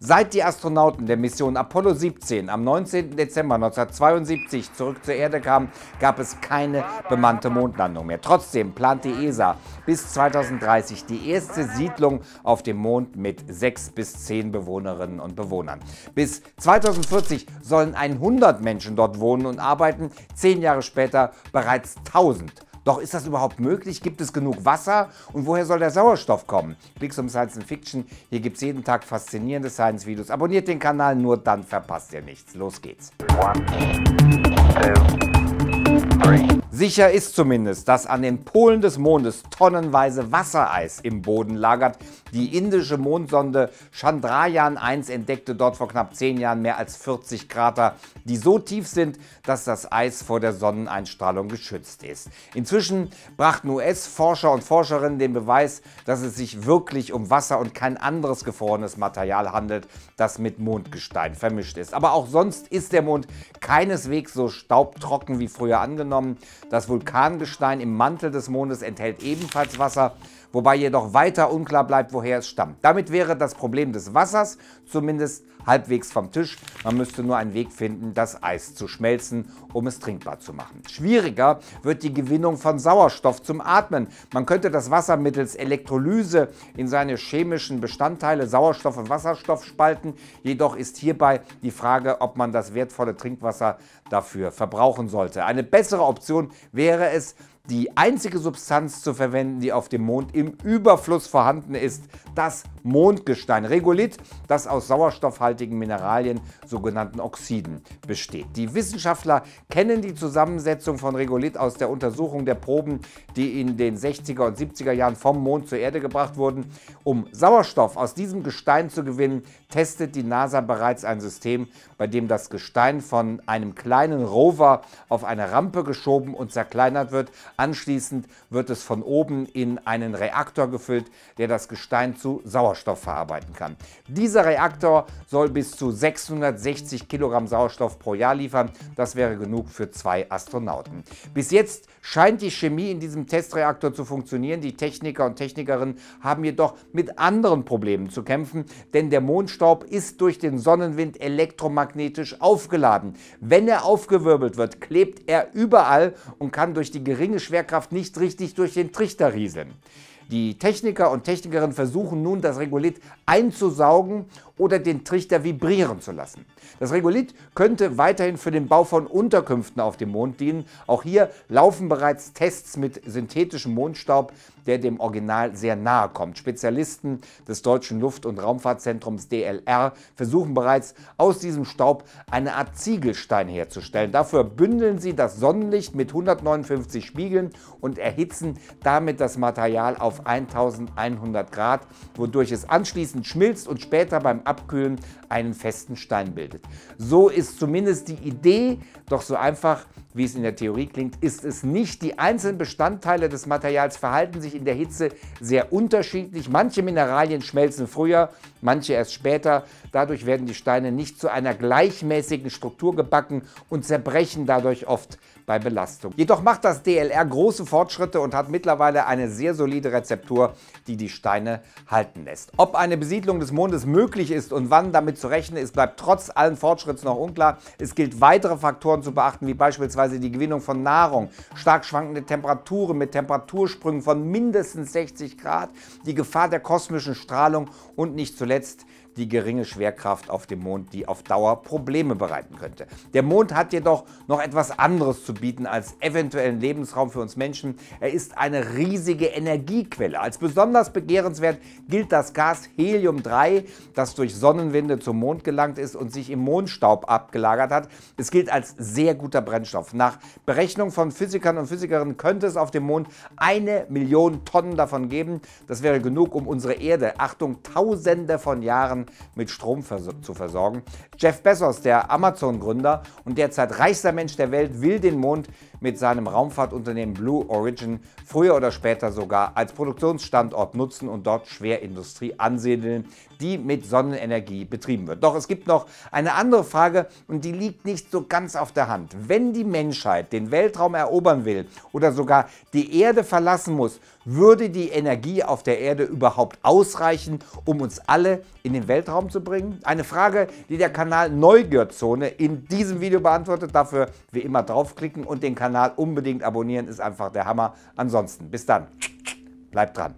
Seit die Astronauten der Mission Apollo 17 am 19. Dezember 1972 zurück zur Erde kamen, gab es keine bemannte Mondlandung mehr. Trotzdem plant die ESA bis 2030 die erste Siedlung auf dem Mond mit sechs bis zehn Bewohnerinnen und Bewohnern. Bis 2040 sollen 100 Menschen dort wohnen und arbeiten, zehn Jahre später bereits 1000 doch ist das überhaupt möglich? Gibt es genug Wasser? Und woher soll der Sauerstoff kommen? Klicks um Science Fiction. Hier gibt es jeden Tag faszinierende Science-Videos. Abonniert den Kanal, nur dann verpasst ihr nichts. Los geht's. One, two, Sicher ist zumindest, dass an den Polen des Mondes tonnenweise Wassereis im Boden lagert. Die indische Mondsonde Chandrayaan 1 entdeckte dort vor knapp zehn Jahren mehr als 40 Krater, die so tief sind, dass das Eis vor der Sonneneinstrahlung geschützt ist. Inzwischen brachten US-Forscher und Forscherinnen den Beweis, dass es sich wirklich um Wasser und kein anderes gefrorenes Material handelt, das mit Mondgestein vermischt ist. Aber auch sonst ist der Mond keineswegs so staubtrocken wie früher angenommen aufgenommen. Das Vulkangestein im Mantel des Mondes enthält ebenfalls Wasser, wobei jedoch weiter unklar bleibt, woher es stammt. Damit wäre das Problem des Wassers zumindest halbwegs vom Tisch. Man müsste nur einen Weg finden, das Eis zu schmelzen, um es trinkbar zu machen. Schwieriger wird die Gewinnung von Sauerstoff zum Atmen. Man könnte das Wasser mittels Elektrolyse in seine chemischen Bestandteile Sauerstoff und Wasserstoff spalten. Jedoch ist hierbei die Frage, ob man das wertvolle Trinkwasser dafür verbrauchen sollte. Eine bessere andere Option wäre es, die einzige Substanz zu verwenden, die auf dem Mond im Überfluss vorhanden ist. Das Mondgestein, Regolith, das aus sauerstoffhaltigen Mineralien, sogenannten Oxiden, besteht. Die Wissenschaftler kennen die Zusammensetzung von Regolith aus der Untersuchung der Proben, die in den 60er und 70er Jahren vom Mond zur Erde gebracht wurden. Um Sauerstoff aus diesem Gestein zu gewinnen, testet die NASA bereits ein System, bei dem das Gestein von einem kleinen Rover auf eine Rampe geschoben und zerkleinert wird. Anschließend wird es von oben in einen Reaktor gefüllt, der das Gestein zu Sauerstoff Sauerstoff verarbeiten kann. Dieser Reaktor soll bis zu 660 Kilogramm Sauerstoff pro Jahr liefern. Das wäre genug für zwei Astronauten. Bis jetzt scheint die Chemie in diesem Testreaktor zu funktionieren. Die Techniker und Technikerinnen haben jedoch mit anderen Problemen zu kämpfen, denn der Mondstaub ist durch den Sonnenwind elektromagnetisch aufgeladen. Wenn er aufgewirbelt wird, klebt er überall und kann durch die geringe Schwerkraft nicht richtig durch den Trichter rieseln. Die Techniker und Technikerinnen versuchen nun, das Regolith einzusaugen oder den Trichter vibrieren zu lassen. Das Regolith könnte weiterhin für den Bau von Unterkünften auf dem Mond dienen. Auch hier laufen bereits Tests mit synthetischem Mondstaub, der dem Original sehr nahe kommt. Spezialisten des Deutschen Luft- und Raumfahrtzentrums DLR versuchen bereits, aus diesem Staub eine Art Ziegelstein herzustellen. Dafür bündeln sie das Sonnenlicht mit 159 Spiegeln und erhitzen damit das Material auf auf 1100 Grad, wodurch es anschließend schmilzt und später beim Abkühlen einen festen Stein bildet. So ist zumindest die Idee, doch so einfach wie es in der Theorie klingt, ist es nicht. Die einzelnen Bestandteile des Materials verhalten sich in der Hitze sehr unterschiedlich. Manche Mineralien schmelzen früher, manche erst später. Dadurch werden die Steine nicht zu einer gleichmäßigen Struktur gebacken und zerbrechen dadurch oft bei Belastung. Jedoch macht das DLR große Fortschritte und hat mittlerweile eine sehr solide Rezeptur, die die Steine halten lässt. Ob eine Besiedlung des Mondes möglich ist und wann damit zu rechnen ist, bleibt trotz allen Fortschritts noch unklar. Es gilt weitere Faktoren zu beachten, wie beispielsweise beispielsweise die Gewinnung von Nahrung, stark schwankende Temperaturen mit Temperatursprüngen von mindestens 60 Grad, die Gefahr der kosmischen Strahlung und nicht zuletzt die geringe Schwerkraft auf dem Mond, die auf Dauer Probleme bereiten könnte. Der Mond hat jedoch noch etwas anderes zu bieten als eventuellen Lebensraum für uns Menschen. Er ist eine riesige Energiequelle. Als besonders begehrenswert gilt das Gas Helium-3, das durch Sonnenwinde zum Mond gelangt ist und sich im Mondstaub abgelagert hat. Es gilt als sehr guter Brennstoff. Nach Berechnung von Physikern und Physikerinnen könnte es auf dem Mond eine Million Tonnen davon geben. Das wäre genug, um unsere Erde, Achtung, tausende von Jahren mit Strom vers zu versorgen. Jeff Bezos, der Amazon-Gründer und derzeit reichster Mensch der Welt, will den Mond mit seinem Raumfahrtunternehmen Blue Origin früher oder später sogar als Produktionsstandort nutzen und dort Schwerindustrie ansiedeln, die mit Sonnenenergie betrieben wird. Doch es gibt noch eine andere Frage und die liegt nicht so ganz auf der Hand. Wenn die Menschheit den Weltraum erobern will oder sogar die Erde verlassen muss, würde die Energie auf der Erde überhaupt ausreichen, um uns alle in den Weltraum zu bringen? Eine Frage, die der Kanal Neugierzone in diesem Video beantwortet. Dafür wie immer draufklicken und den Kanal unbedingt abonnieren, ist einfach der Hammer. Ansonsten, bis dann. Bleibt dran.